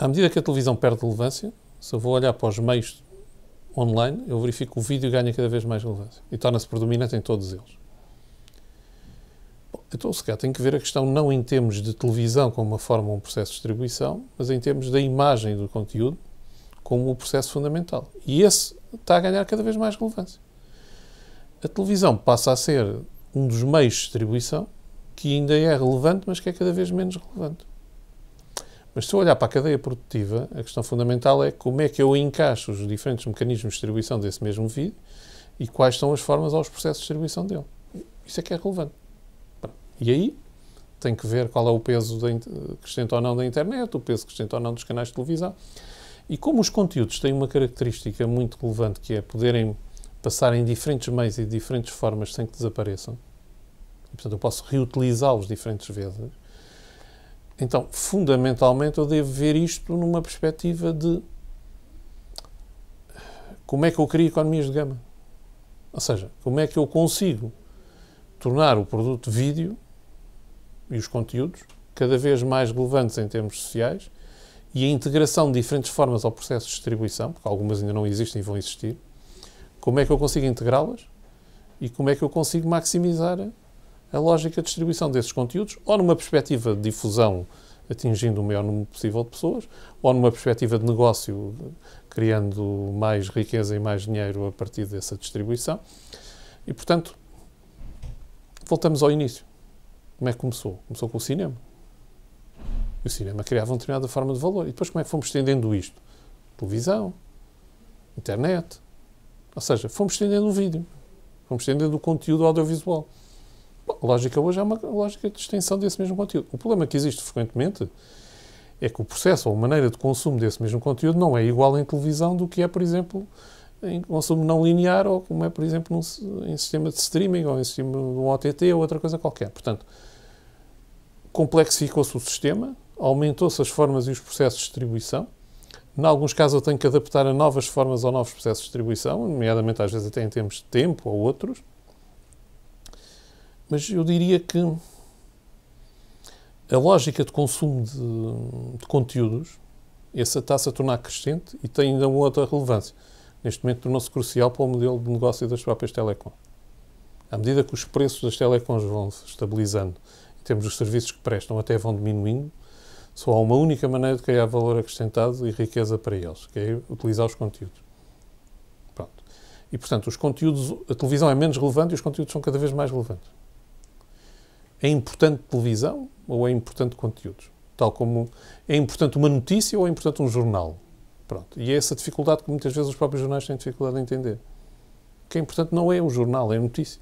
à medida que a televisão perde relevância, se eu vou olhar para os meios online, eu verifico que o vídeo ganha cada vez mais relevância e torna-se predominante em todos eles. Bom, então, se calhar, tem que ver a questão não em termos de televisão como uma forma, um processo de distribuição, mas em termos da imagem do conteúdo como o processo fundamental. E esse está a ganhar cada vez mais relevância. A televisão passa a ser um dos meios de distribuição que ainda é relevante, mas que é cada vez menos relevante. Mas se eu olhar para a cadeia produtiva, a questão fundamental é como é que eu encaixo os diferentes mecanismos de distribuição desse mesmo vídeo e quais são as formas aos processos de distribuição dele. Isso é que é relevante. E aí tem que ver qual é o peso crescente ou não da internet, o peso crescente ou não dos canais de televisão. E como os conteúdos têm uma característica muito relevante que é poderem passar em diferentes meios e de diferentes formas sem que desapareçam, e, portanto eu posso reutilizá-los diferentes vezes, então, fundamentalmente, eu devo ver isto numa perspectiva de como é que eu crio economias de gama. Ou seja, como é que eu consigo tornar o produto vídeo e os conteúdos cada vez mais relevantes em termos sociais e a integração de diferentes formas ao processo de distribuição, porque algumas ainda não existem e vão existir, como é que eu consigo integrá-las e como é que eu consigo maximizar a lógica de distribuição desses conteúdos, ou numa perspectiva de difusão, atingindo o maior número possível de pessoas, ou numa perspectiva de negócio, criando mais riqueza e mais dinheiro a partir dessa distribuição. E, portanto, voltamos ao início. Como é que começou? Começou com o cinema. E o cinema criava uma determinada forma de valor. E depois, como é que fomos estendendo isto? Televisão, internet. Ou seja, fomos estendendo o vídeo, fomos estendendo o conteúdo audiovisual. A lógica hoje é uma lógica de extensão desse mesmo conteúdo. O problema que existe frequentemente é que o processo ou a maneira de consumo desse mesmo conteúdo não é igual em televisão do que é, por exemplo, em consumo não linear ou como é, por exemplo, num, em sistema de streaming ou em sistema de um OTT ou outra coisa qualquer. Portanto, complexificou-se o sistema, aumentou-se as formas e os processos de distribuição. Em alguns casos eu tenho que adaptar a novas formas ou novos processos de distribuição, nomeadamente às vezes até em termos de tempo ou outros. Mas eu diria que a lógica de consumo de, de conteúdos, essa está-se a tornar crescente e tem ainda uma outra relevância. Neste momento tornou-se crucial para o modelo de negócio das próprias telecom. À medida que os preços das telecoms vão se estabilizando, em termos dos serviços que prestam, até vão diminuindo, só há uma única maneira de criar valor acrescentado e riqueza para eles, que é utilizar os conteúdos. Pronto. E, portanto, os conteúdos, a televisão é menos relevante e os conteúdos são cada vez mais relevantes é importante televisão ou é importante conteúdos? Tal como é importante uma notícia ou é importante um jornal? Pronto. E é essa dificuldade que muitas vezes os próprios jornais têm dificuldade em entender. O que é importante não é o jornal, é a notícia.